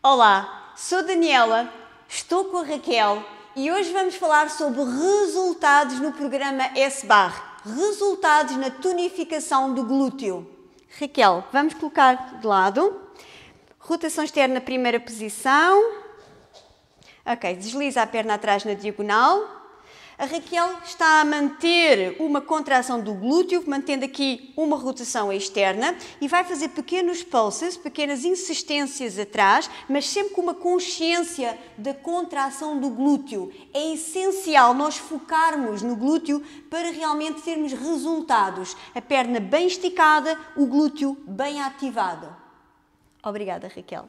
Olá, sou Daniela, estou com a Raquel e hoje vamos falar sobre resultados no programa S-Bar, resultados na tonificação do glúteo. Raquel, vamos colocar de lado, rotação externa primeira posição, ok, desliza a perna atrás na diagonal, a Raquel está a manter uma contração do glúteo, mantendo aqui uma rotação externa e vai fazer pequenos pulses, pequenas insistências atrás, mas sempre com uma consciência da contração do glúteo. É essencial nós focarmos no glúteo para realmente termos resultados. A perna bem esticada, o glúteo bem ativado. Obrigada, Raquel.